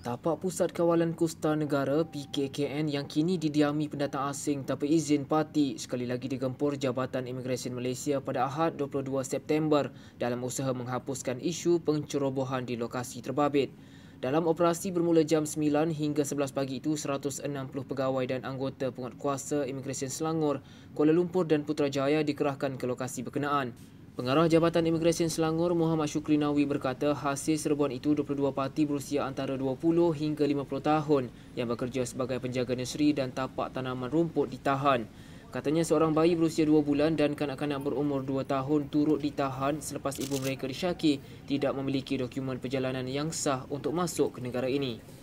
Tapak Pusat Kawalan Kosta Negara PKKN yang kini didiami pendatang asing tanpa izin parti sekali lagi digempur Jabatan imigresen Malaysia pada Ahad 22 September dalam usaha menghapuskan isu pencerobohan di lokasi terbabit. Dalam operasi bermula jam 9 hingga 11 pagi itu, 160 pegawai dan anggota kuasa imigresen Selangor, Kuala Lumpur dan Putrajaya dikerahkan ke lokasi berkenaan. Pengarah Jabatan Imigresen Selangor Muhammad Syukri Nawi berkata hasil serbuan itu 22 parti berusia antara 20 hingga 50 tahun yang bekerja sebagai penjaga negeri dan tapak tanaman rumput ditahan. Katanya seorang bayi berusia 2 bulan dan kanak-kanak berumur 2 tahun turut ditahan selepas ibu mereka disyaki tidak memiliki dokumen perjalanan yang sah untuk masuk ke negara ini.